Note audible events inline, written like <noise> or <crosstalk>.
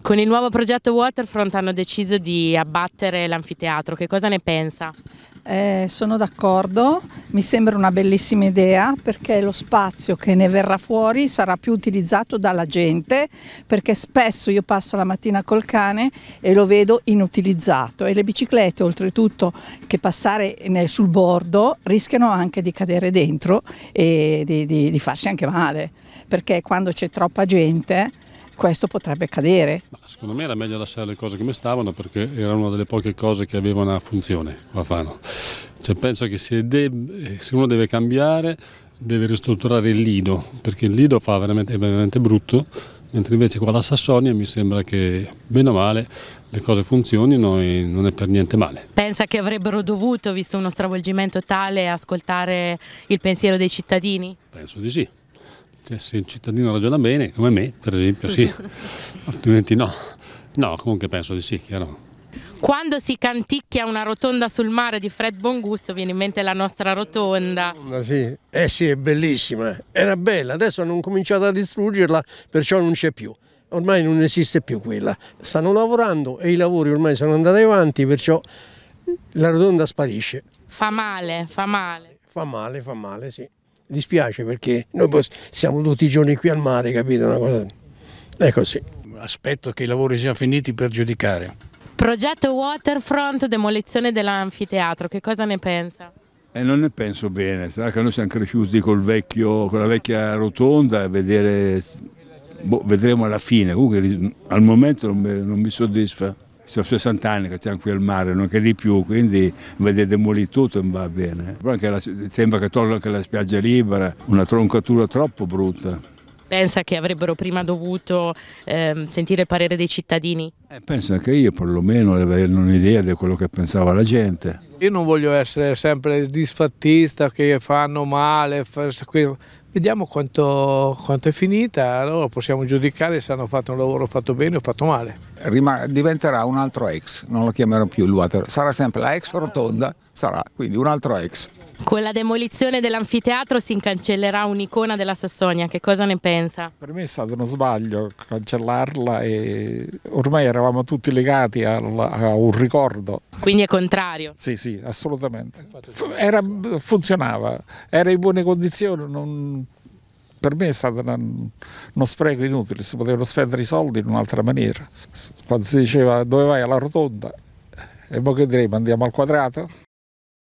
Con il nuovo progetto Waterfront hanno deciso di abbattere l'anfiteatro, che cosa ne pensa? Eh, sono d'accordo, mi sembra una bellissima idea perché lo spazio che ne verrà fuori sarà più utilizzato dalla gente perché spesso io passo la mattina col cane e lo vedo inutilizzato e le biciclette oltretutto che passare sul bordo rischiano anche di cadere dentro e di, di, di farsi anche male perché quando c'è troppa gente questo potrebbe accadere. Secondo me era meglio lasciare le cose come stavano perché era una delle poche cose che aveva una funzione qua fanno. Cioè, penso che se, se uno deve cambiare deve ristrutturare il Lido, perché il Lido fa veramente, è veramente brutto, mentre invece qua la Sassonia mi sembra che bene o male le cose funzionino e non è per niente male. Pensa che avrebbero dovuto, visto uno stravolgimento tale, ascoltare il pensiero dei cittadini? Penso di sì. Cioè, se il cittadino ragiona bene, come me, per esempio, sì, <laughs> altrimenti no. No, comunque penso di sì, chiaro. Quando si canticchia una rotonda sul mare di Fred Bongusto viene in mente la nostra rotonda. Sì. Eh sì, è bellissima, era bella, adesso hanno cominciato a distruggerla, perciò non c'è più. Ormai non esiste più quella. Stanno lavorando e i lavori ormai sono andati avanti, perciò la rotonda sparisce. Fa male, fa male. Fa male, fa male, sì dispiace perché noi siamo tutti i giorni qui al mare, capito? Una cosa... È così. Aspetto che i lavori siano finiti per giudicare. Progetto Waterfront, demolizione dell'anfiteatro, che cosa ne pensa? Eh, non ne penso bene, sarà che noi siamo cresciuti vecchio, con la vecchia rotonda e vedere, boh, vedremo alla fine, comunque al momento non mi, non mi soddisfa sono 60 anni che siamo qui al mare, non che di più, quindi vedete demolito tutto e va bene. Però la, sembra che anche la spiaggia libera, una troncatura troppo brutta. Pensa che avrebbero prima dovuto eh, sentire il parere dei cittadini? Eh, penso anche io, perlomeno, avere un'idea di quello che pensava la gente. Io non voglio essere sempre disfattista, che fanno male, Vediamo quanto, quanto, è finita, allora possiamo giudicare se hanno fatto un lavoro fatto bene o fatto male. Rima, diventerà un altro ex, non lo chiamerò più il water, sarà sempre la ex rotonda, sarà quindi un altro ex. Con la demolizione dell'anfiteatro si cancellerà un'icona della Sassonia, che cosa ne pensa? Per me è stato uno sbaglio cancellarla e ormai eravamo tutti legati al, a un ricordo. Quindi è contrario? Sì, sì, assolutamente. Era, funzionava, era in buone condizioni, non, per me è stato una, uno spreco inutile, si potevano spendere i soldi in un'altra maniera. Quando si diceva dove vai alla rotonda, e poi che diremo andiamo al quadrato?